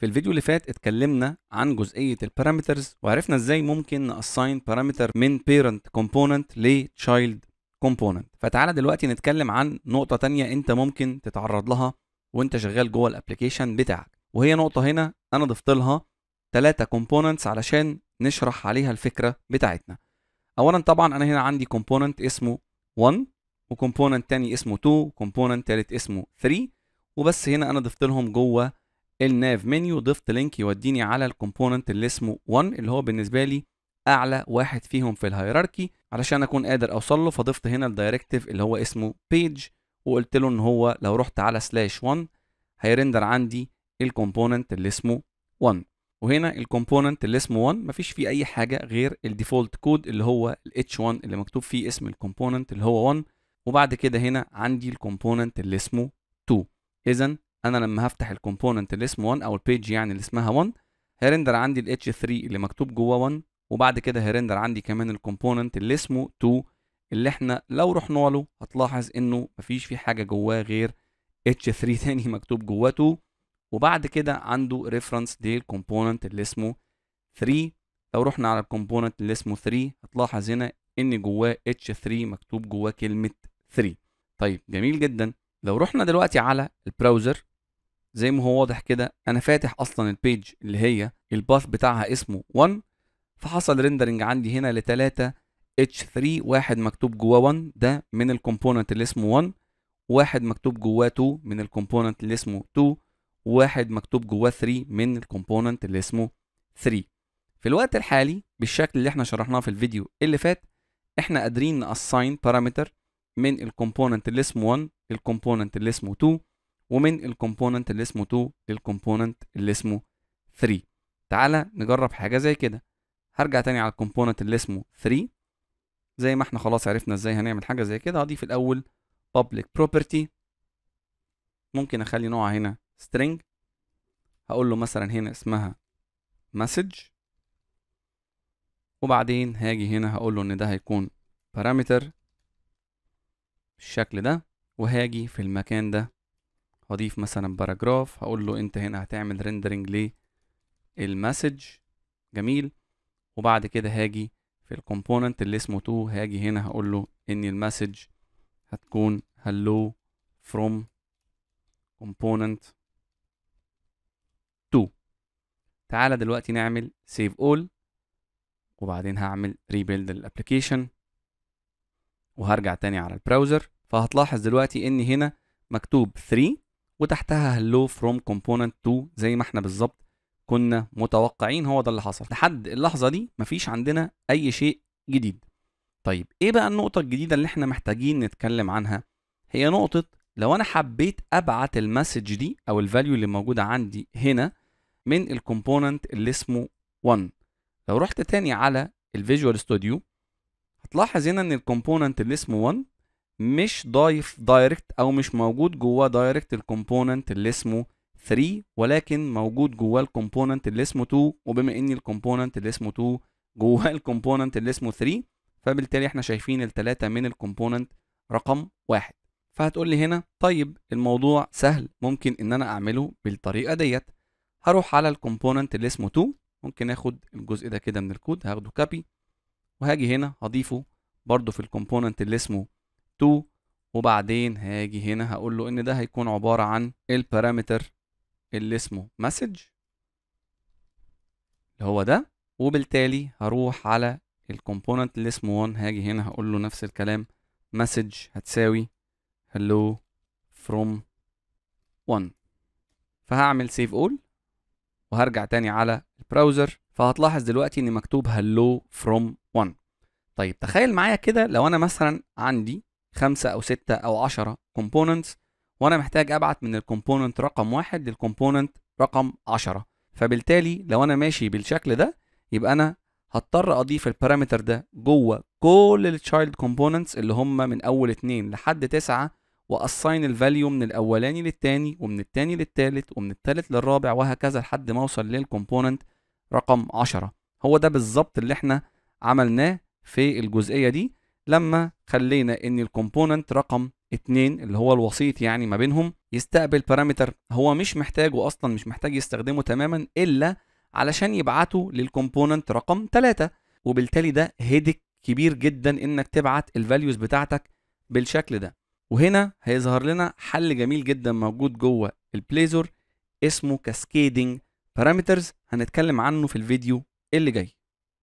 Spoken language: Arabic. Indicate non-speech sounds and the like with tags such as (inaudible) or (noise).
في الفيديو اللي فات اتكلمنا عن جزئيه البارامترز وعرفنا ازاي ممكن ناساين بارامتر من بيرنت كومبوننت لتشايلد كومبوننت فتعالى دلوقتي نتكلم عن نقطه تانية انت ممكن تتعرض لها وانت شغال جوه الابلكيشن بتاعك وهي نقطه هنا انا ضفت لها ثلاثه كومبوننتس علشان نشرح عليها الفكره بتاعتنا اولا طبعا انا هنا عندي كومبوننت اسمه 1 وكومبوننت تاني اسمه 2 وكومبوننت تالت اسمه 3 وبس هنا انا ضفت لهم جوه الناف منيو ضفت لينك يوديني على الكومبوننت اللي اسمه 1 اللي هو بالنسبه لي اعلى واحد فيهم في الهيراركي علشان اكون قادر اوصل له فضفت هنا الدايركتيف اللي هو اسمه بيج وقلت له ان هو لو رحت على سلاش 1 هيرندر عندي الكومبوننت اللي اسمه 1 وهنا الكومبوننت اللي اسمه 1 مفيش فيه اي حاجه غير الديفولت كود اللي هو ال h1 اللي مكتوب فيه اسم الكومبوننت اللي هو 1 وبعد كده هنا عندي الكومبوننت اللي اسمه 2 اذا انا لما هفتح الكومبوننت اللي اسمه 1 او البيج يعني اللي اسمها 1 هيرندر عندي ال H3 اللي مكتوب جوه 1 وبعد كده هيرندر عندي كمان الكومبوننت اللي اسمه 2 اللي احنا لو رحنا له هتلاحظ انه مفيش في حاجه جواه غير H3 (laughs) تاني مكتوب جواه 2 وبعد كده عنده ريفرنس للكومبوننت اللي اسمه 3 لو رحنا على الكومبوننت اللي اسمه 3 هتلاحظ هنا ان جواه H3 مكتوب جواه كلمه 3 طيب جميل جدا لو رحنا دلوقتي على البراوزر زي ما هو واضح كده انا فاتح اصلا البيج اللي هي الباث بتاعها اسمه 1 فحصل ريندرنج عندي هنا ل 3 اتش 3 واحد مكتوب جواه 1 ده من الكومبوننت اللي اسمه 1 واحد مكتوب جواه 2 من الكومبوننت اللي اسمه 2 واحد مكتوب جواه 3 من الكومبوننت اللي اسمه 3 في الوقت الحالي بالشكل اللي احنا شرحناه في الفيديو اللي فات احنا قادرين نأساين بارامتر من الكومبوننت اللي اسمه 1 الكومبوننت اللي اسمه 2 ومن الكومبوننت اللي اسمه 2 للكومبوننت اللي اسمه 3 تعالى نجرب حاجه زي كده هرجع تاني على الكومبوننت اللي اسمه 3 زي ما احنا خلاص عرفنا ازاي هنعمل حاجه زي كده هضيف الاول public property ممكن اخلي نوعها هنا string هقول له مثلا هنا اسمها message وبعدين هاجي هنا هقول له ان ده هيكون parameter بالشكل ده وهاجي في المكان ده اضيف مثلا باراجراف هقول له انت هنا هتعمل ريندرنج للمسج جميل وبعد كده هاجي في الكومبوننت اللي اسمه تو هاجي هنا هقول له ان المسج هتكون hello from component تو تعالى دلوقتي نعمل save all وبعدين هعمل rebuild الابلكيشن وهرجع تاني على البراوزر فهتلاحظ دلوقتي ان هنا مكتوب 3 وتحتها هلو فروم كومبوننت 2 زي ما احنا بالظبط كنا متوقعين هو ده اللي حصل لحد اللحظه دي مفيش عندنا اي شيء جديد طيب ايه بقى النقطه الجديده اللي احنا محتاجين نتكلم عنها هي نقطه لو انا حبيت ابعت المسج دي او الفاليو اللي موجوده عندي هنا من الكومبوننت اللي اسمه 1 لو رحت تاني على الفيجوال ستوديو هتلاحظ هنا ان الكومبوننت اللي اسمه 1 مش ضايف دايركت او مش موجود جواه دايركت الكومبوننت اللي اسمه 3 ولكن موجود جواه الكومبوننت اللي اسمه 2 وبما ان الكومبوننت اللي اسمه 2 جواه (laughs) الكومبوننت اللي اسمه 3 فبالتالي احنا شايفين الثلاثه من الكومبوننت رقم واحد فهتقول لي هنا طيب الموضوع سهل ممكن ان انا اعمله بالطريقه ديت هروح على الكومبوننت اللي اسمه 2 ممكن اخد الجزء ده كده من الكود هاخده كابي وهاجي هنا هضيفه برضه في الكومبوننت اللي اسمه 2 وبعدين هاجي هنا هقول له ان ده هيكون عبارة عن البارامتر اللي اسمه مسج اللي هو ده وبالتالي هروح على الكومبوننت اللي اسمه 1 هاجي هنا هقول له نفس الكلام مسج هتساوي hello from 1 فهعمل سيف اول وهرجع تاني على البراوزر فهتلاحظ دلوقتي ان مكتوب hello from 1 طيب تخيل معايا كده لو انا مثلا عندي خمسة أو ستة أو عشرة components وأنا محتاج أبعت من الكومبوننت رقم واحد للكومبوننت رقم عشرة فبالتالي لو أنا ماشي بالشكل ده يبقى أنا هضطر أضيف البارامتر ده جوه كل التشايلد كومبوننتس اللي هم من أول اتنين لحد تسعة وأساين الفاليو من الأولاني للتاني ومن التاني للتالت ومن التالت للرابع وهكذا لحد ما أوصل للكومبوننت رقم عشرة هو ده بالظبط اللي احنا عملناه في الجزئية دي لما خلينا ان الكومبوننت رقم 2 اللي هو الوسيط يعني ما بينهم يستقبل بارامتر هو مش محتاجه اصلا مش محتاج يستخدمه تماما الا علشان يبعته للكومبوننت رقم 3 وبالتالي ده هيدك كبير جدا انك تبعت الفاليوز بتاعتك بالشكل ده وهنا هيظهر لنا حل جميل جدا موجود جوه البليزور اسمه كاسكيدنج بارامترز هنتكلم عنه في الفيديو اللي جاي